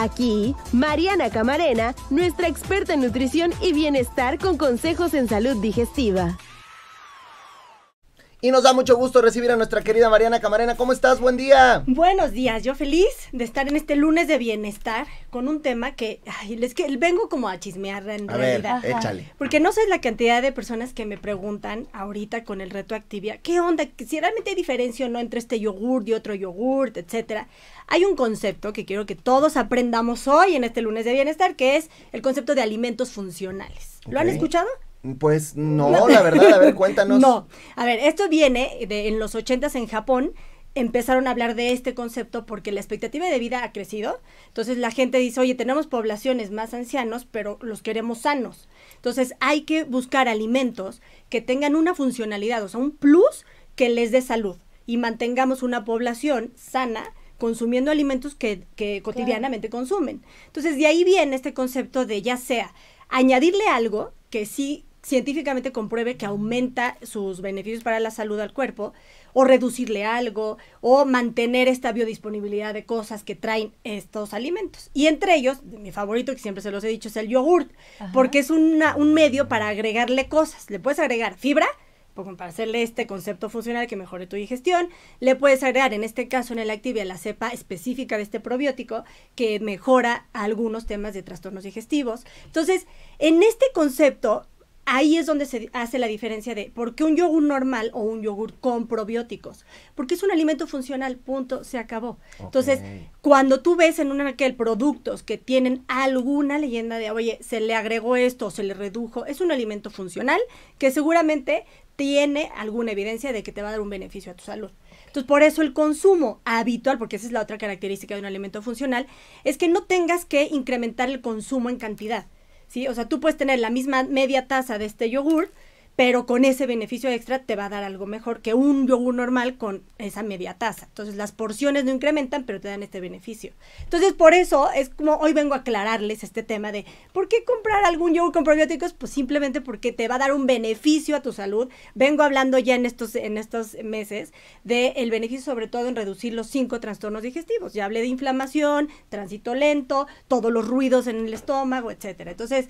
Aquí, Mariana Camarena, nuestra experta en nutrición y bienestar con consejos en salud digestiva. Y nos da mucho gusto recibir a nuestra querida Mariana Camarena. ¿Cómo estás? Buen día. Buenos días. Yo feliz de estar en este lunes de bienestar con un tema que ay, les que vengo como a chismear en realidad. échale. Porque no sé la cantidad de personas que me preguntan ahorita con el reto Activia, ¿qué onda? Si realmente hay diferencia o no entre este yogur y otro yogur, etcétera. Hay un concepto que quiero que todos aprendamos hoy en este lunes de bienestar, que es el concepto de alimentos funcionales. ¿Lo han escuchado? Pues no, la verdad, a ver, cuéntanos. No, a ver, esto viene de en los ochentas en Japón, empezaron a hablar de este concepto porque la expectativa de vida ha crecido. Entonces la gente dice, oye, tenemos poblaciones más ancianos, pero los queremos sanos. Entonces hay que buscar alimentos que tengan una funcionalidad, o sea, un plus que les dé salud y mantengamos una población sana consumiendo alimentos que, cotidianamente consumen. Entonces de ahí viene este concepto de ya sea añadirle algo que sí científicamente compruebe que aumenta sus beneficios para la salud al cuerpo, o reducirle algo, o mantener esta biodisponibilidad de cosas que traen estos alimentos. Y entre ellos, mi favorito, que siempre se los he dicho, es el yogurt, porque es un medio para agregarle cosas. Le puedes agregar fibra, para hacerle este concepto funcional que mejore tu digestión, le puedes agregar, en este caso en el Activia, la cepa específica de este probiótico que mejora algunos temas de trastornos digestivos. Entonces, en este concepto, ahí es donde se hace la diferencia de por qué un yogur normal o un yogur con probióticos. Porque es un alimento funcional, punto, se acabó. Entonces, cuando tú ves en un aquel productos que tienen alguna leyenda de, oye, se le agregó esto, o se le redujo, es un alimento funcional que seguramente tiene alguna evidencia de que te va a dar un beneficio a tu salud. Entonces, por eso el consumo habitual, porque esa es la otra característica de un alimento funcional, es que no tengas que incrementar el consumo en cantidad ¿sí? O sea, tú puedes tener la misma media taza de este yogur pero con ese beneficio extra te va a dar algo mejor que un yogur normal con esa media taza. Entonces las porciones no incrementan, pero te dan este beneficio. Entonces por eso es como hoy vengo a aclararles este tema de por qué comprar algún yogur con probióticos, pues simplemente porque te va a dar un beneficio a tu salud. Vengo hablando ya en estos, en estos meses del beneficio sobre todo en reducir los cinco trastornos digestivos. Ya hablé de inflamación, tránsito lento, todos los ruidos en el estómago, etcétera. Entonces,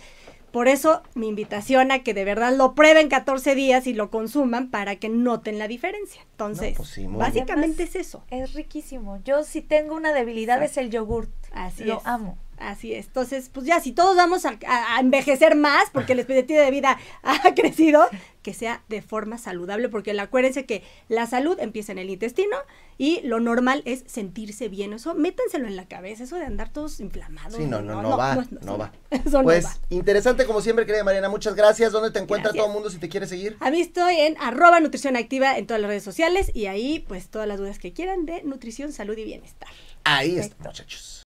por eso mi invitación a que de verdad lo prueben 14 días y lo consuman para que noten la diferencia. Entonces, pues básicamente es eso. Es riquísimo. Yo si tengo una debilidad es el yogurt. Así lo amo. Así es. Entonces, pues ya, si todos vamos a, envejecer más, porque el expectativa de vida ha crecido, que sea de forma saludable, porque acuérdense que la salud empieza en el intestino y lo normal es sentirse bien. Eso, métanselo en la cabeza, eso de andar todos inflamados. Sí, no, no, no, va, no, va. pues interesante como siempre, querida Mariana, muchas gracias. ¿Dónde te encuentra todo el mundo si te quiere seguir? A mí estoy en arroba nutrición activa en todas las redes sociales y ahí pues todas las dudas que quieran de nutrición, salud y bienestar. Ahí está, muchachos.